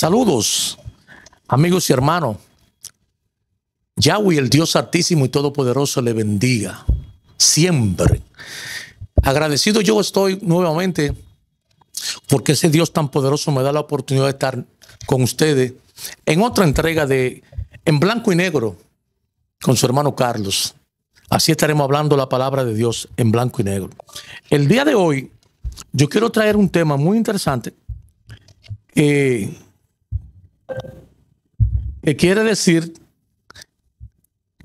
Saludos, amigos y hermanos. Yahweh, el Dios Altísimo y Todopoderoso, le bendiga siempre. Agradecido yo estoy nuevamente porque ese Dios tan poderoso me da la oportunidad de estar con ustedes en otra entrega de En Blanco y Negro con su hermano Carlos. Así estaremos hablando la palabra de Dios en blanco y negro. El día de hoy yo quiero traer un tema muy interesante. Eh, que quiere decir,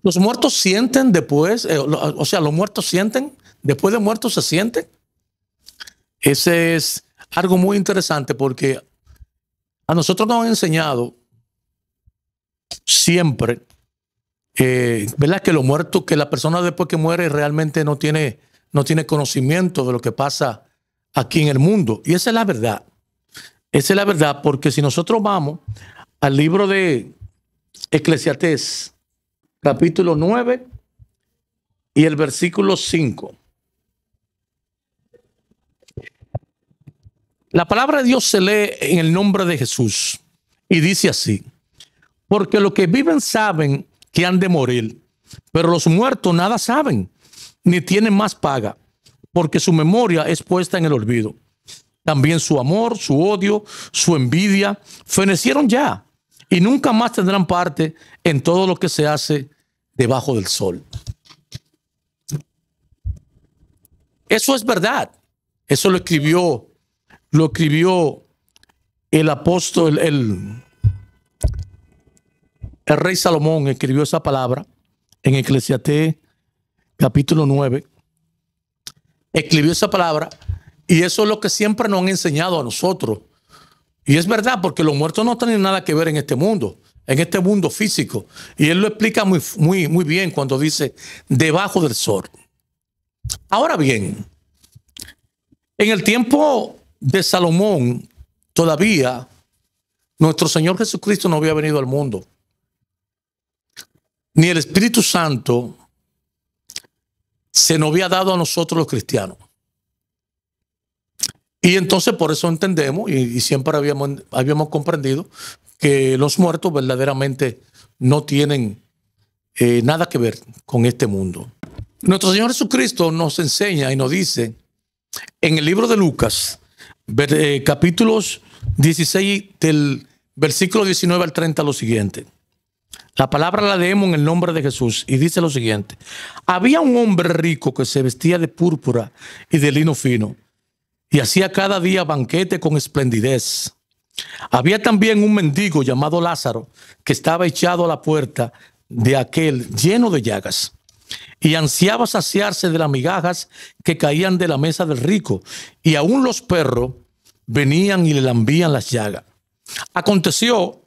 los muertos sienten después, eh, o sea, los muertos sienten, después de muertos se sienten. Ese es algo muy interesante porque a nosotros nos han enseñado siempre, eh, ¿verdad? Que los muertos, que la persona después que muere realmente no tiene, no tiene conocimiento de lo que pasa aquí en el mundo. Y esa es la verdad. Esa es la verdad, porque si nosotros vamos al libro de Eclesiastés, capítulo 9 y el versículo 5. La palabra de Dios se lee en el nombre de Jesús y dice así, porque los que viven saben que han de morir, pero los muertos nada saben, ni tienen más paga, porque su memoria es puesta en el olvido. También su amor, su odio, su envidia fenecieron ya y nunca más tendrán parte en todo lo que se hace debajo del sol. Eso es verdad. Eso lo escribió, lo escribió el apóstol, el, el rey Salomón escribió esa palabra en Eclesiastés capítulo 9. Escribió esa palabra y eso es lo que siempre nos han enseñado a nosotros y es verdad, porque los muertos no tienen nada que ver en este mundo, en este mundo físico. Y él lo explica muy, muy, muy bien cuando dice, debajo del sol. Ahora bien, en el tiempo de Salomón, todavía nuestro Señor Jesucristo no había venido al mundo. Ni el Espíritu Santo se nos había dado a nosotros los cristianos. Y entonces por eso entendemos y, siempre habíamos, habíamos comprendido que los muertos verdaderamente no tienen eh, nada que ver con este mundo. Nuestro Señor Jesucristo nos enseña y nos dice en el libro de Lucas, eh, capítulos 16 del versículo 19 al 30 lo siguiente. La palabra la leemos en el nombre de Jesús y dice lo siguiente. Había un hombre rico que se vestía de púrpura y de lino fino y hacía cada día banquete con esplendidez. Había también un mendigo llamado Lázaro que estaba echado a la puerta de aquel lleno de llagas y ansiaba saciarse de las migajas que caían de la mesa del rico y aún los perros venían y le lambían las llagas. Aconteció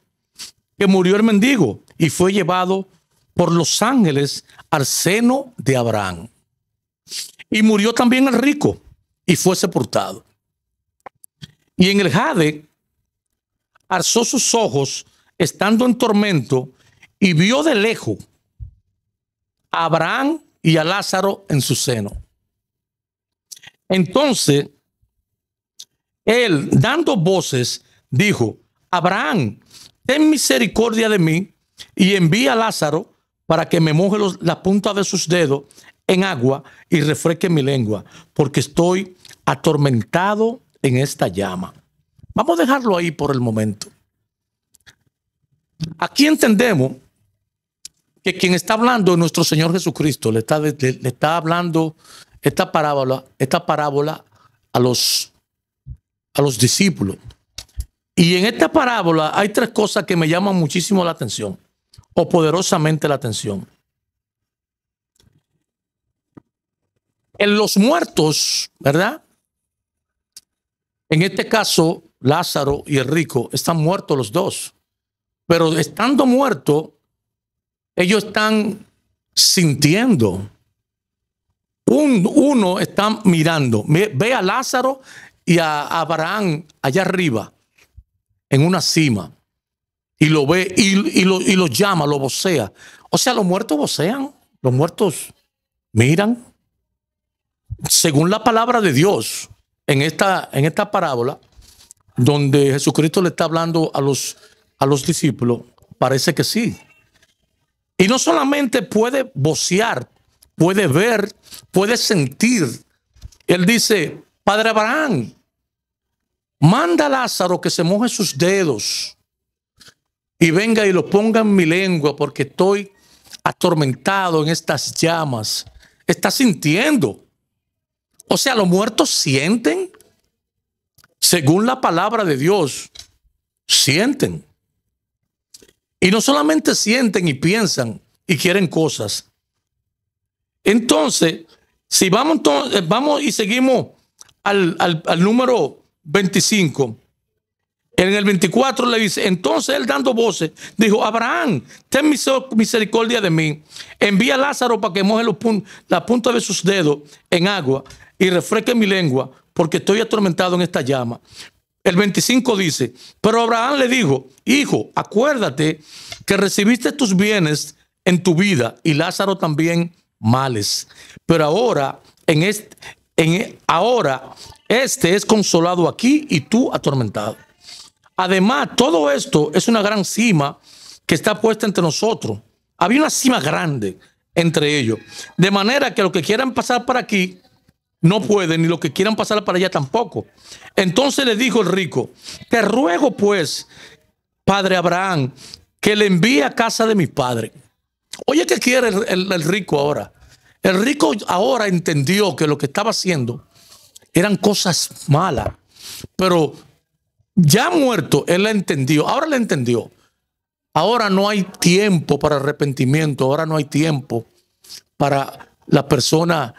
que murió el mendigo y fue llevado por los ángeles al seno de Abraham. Y murió también el rico y fue sepultado. Y en el jade alzó sus ojos estando en tormento y vio de lejos a Abraham y a Lázaro en su seno. Entonces, él, dando voces, dijo, Abraham, ten misericordia de mí y envía a Lázaro para que me moje la punta de sus dedos en agua y refresque mi lengua, porque estoy atormentado en esta llama. Vamos a dejarlo ahí por el momento. Aquí entendemos que quien está hablando es nuestro Señor Jesucristo. Le está, le, está hablando esta parábola, esta parábola a los, a los discípulos. Y en esta parábola hay tres cosas que me llaman muchísimo la atención, o poderosamente la atención. En los muertos, ¿verdad? En este caso, Lázaro y el rico están muertos los dos. Pero estando muertos, ellos están sintiendo. Un, uno está mirando. Ve a Lázaro y a Abraham allá arriba, en una cima. Y lo ve y, lo, y lo llama, lo vocea. O sea, los muertos vocean, los muertos miran según la palabra de Dios, en esta, en esta parábola, donde Jesucristo le está hablando a los, a los discípulos, parece que sí. Y no solamente puede vocear, puede ver, puede sentir. Él dice, Padre Abraham, manda a Lázaro que se moje sus dedos y venga y lo ponga en mi lengua porque estoy atormentado en estas llamas. Está sintiendo. O sea, los muertos sienten, según la palabra de Dios, sienten. Y no solamente sienten y piensan y quieren cosas. Entonces, si vamos, eh, vamos y seguimos al, número 25. En el 24 le dice, entonces él dando voces, dijo, Abraham, ten misericordia de mí, envía a Lázaro para que moje la punta de sus dedos en agua y refresque mi lengua, porque estoy atormentado en esta llama. El 25 dice, pero Abraham le dijo, hijo, acuérdate que recibiste tus bienes en tu vida y Lázaro también males. Pero ahora, en este, en, e-, ahora, este es consolado aquí y tú atormentado. Además, todo esto es una gran cima que está puesta entre nosotros. Había una cima grande entre ellos. De manera que los que quieran pasar para aquí no pueden, ni lo que quieran pasar para allá tampoco. Entonces le dijo el rico, te ruego pues, padre Abraham, que le envíe a casa de mi padre. Oye, ¿qué quiere el, el rico ahora? El rico ahora entendió que lo que estaba haciendo eran cosas malas, pero ya muerto, él la entendió, ahora la entendió. Ahora no hay tiempo para arrepentimiento, ahora no hay tiempo para la persona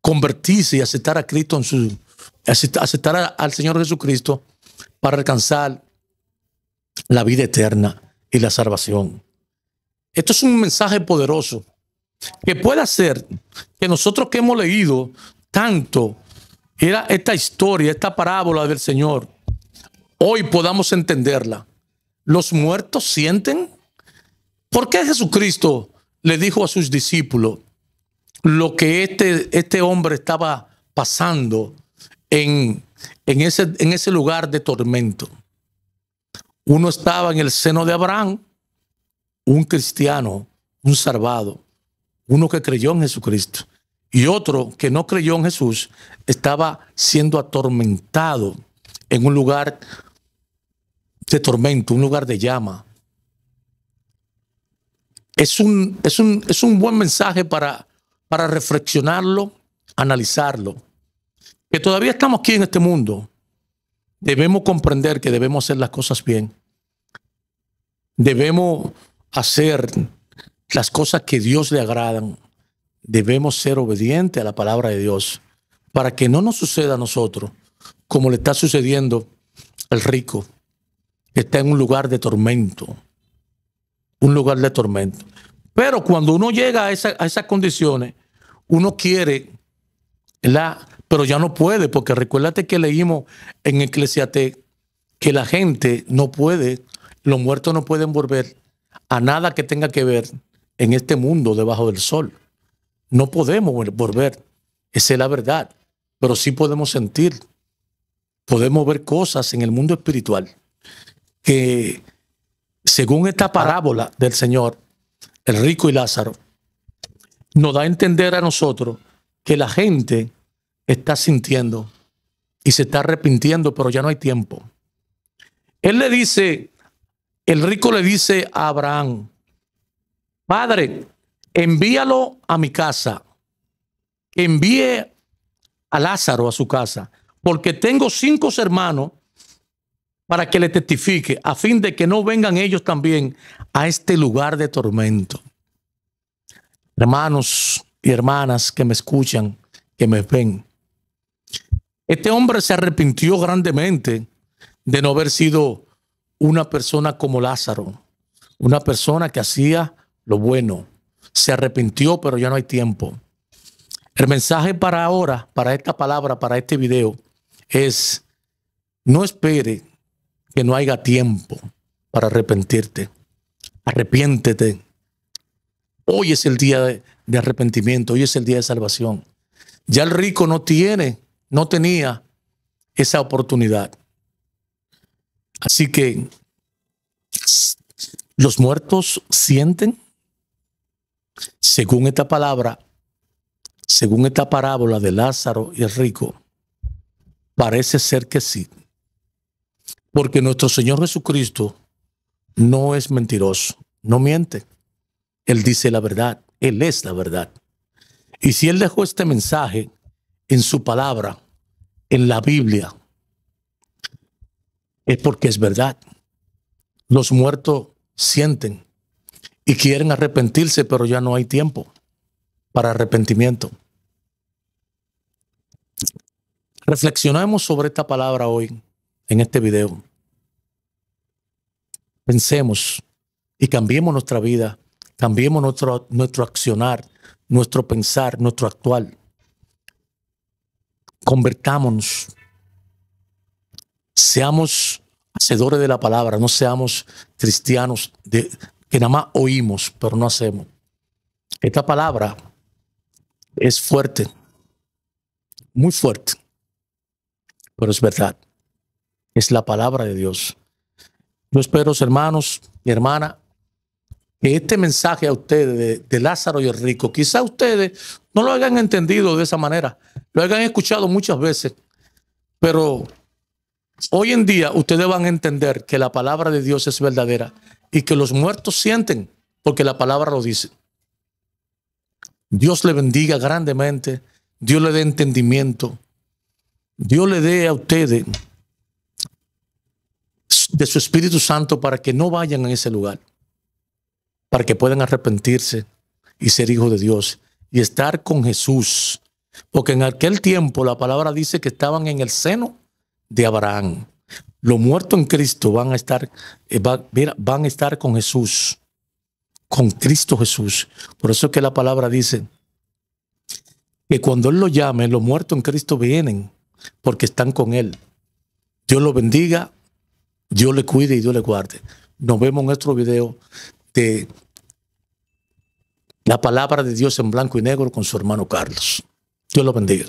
convertirse y aceptar a Cristo en su aceptar al Señor Jesucristo para alcanzar la vida eterna y la salvación. Esto es un mensaje poderoso que puede hacer que nosotros que hemos leído tanto era esta historia, esta parábola del Señor, hoy podamos entenderla. Los muertos sienten. ¿Por qué Jesucristo le dijo a sus discípulos, lo que este, este hombre estaba pasando en, ese, en ese lugar de tormento. Uno estaba en el seno de Abraham, un cristiano, un salvado, uno que creyó en Jesucristo. Y otro que no creyó en Jesús estaba siendo atormentado en un lugar de tormento, un lugar de llama. Es un, es un, es un buen mensaje para, para reflexionarlo, analizarlo. Que todavía estamos aquí en este mundo. Debemos comprender que debemos hacer las cosas bien. Debemos hacer las cosas que Dios le agradan. Debemos ser obedientes a la palabra de Dios para que no nos suceda a nosotros como le está sucediendo al rico, que está en un lugar de tormento. Un lugar de tormento. Pero cuando uno llega a, a esas condiciones, uno quiere la, pero ya no puede, porque recuérdate que leímos en Eclesiastés que la gente no puede, los muertos no pueden volver a nada que tenga que ver en este mundo debajo del sol. No podemos volver, esa es la verdad, pero sí podemos sentir, podemos ver cosas en el mundo espiritual que según esta parábola del Señor, el rico y Lázaro, nos da a entender a nosotros que la gente está sintiendo y se está arrepintiendo, pero ya no hay tiempo. Él le dice, el rico le dice a Abraham, Padre, envíalo a mi casa, envíe a Lázaro a su casa, porque tengo cinco hermanos para que le testifique, a fin de que no vengan ellos también a este lugar de tormento hermanos y hermanas que me escuchan, que me ven. Este hombre se arrepintió grandemente de no haber sido una persona como Lázaro, una persona que hacía lo bueno. Se arrepintió, pero ya no hay tiempo. El mensaje para ahora, para esta palabra, para este video, es no espere que no haya tiempo para arrepentirte. Arrepiéntete Hoy es el día de, arrepentimiento, hoy es el día de salvación. Ya el rico no tiene, no tenía esa oportunidad. Así que los muertos sienten, según esta palabra, según esta parábola de Lázaro y el rico, parece ser que sí. Porque nuestro Señor Jesucristo no es mentiroso, no miente. Él dice la verdad, Él es la verdad. Y si Él dejó este mensaje en su palabra, en la Biblia, es porque es verdad. Los muertos sienten y quieren arrepentirse, pero ya no hay tiempo para arrepentimiento. Reflexionemos sobre esta palabra hoy, en este video. Pensemos y cambiemos nuestra vida Cambiemos nuestro, nuestro accionar, nuestro pensar, nuestro actual. Convertámonos. Seamos hacedores de la palabra, no seamos cristianos de, que nada más oímos, pero no hacemos. Esta palabra es fuerte, muy fuerte, pero es verdad. Es la palabra de Dios. Yo espero, hermanos y hermanas, que este mensaje a ustedes de, Lázaro y el rico, quizá ustedes no lo hayan entendido de esa manera, lo hayan escuchado muchas veces, pero hoy en día ustedes van a entender que la palabra de Dios es verdadera y que los muertos sienten porque la palabra lo dice. Dios le bendiga grandemente, Dios le dé entendimiento, Dios le dé a ustedes de su Espíritu Santo para que no vayan a ese lugar para que puedan arrepentirse y ser hijos de Dios y estar con Jesús. Porque en aquel tiempo la palabra dice que estaban en el seno de Abraham. Los muertos en Cristo van a estar, eh, van a estar con Jesús, con Cristo Jesús. Por eso es que la palabra dice que cuando Él lo llame, los muertos en Cristo vienen porque están con Él. Dios lo bendiga, Dios le cuide y Dios le guarde. Nos vemos en nuestro video la palabra de Dios en blanco y negro con su hermano Carlos. Dios lo bendiga.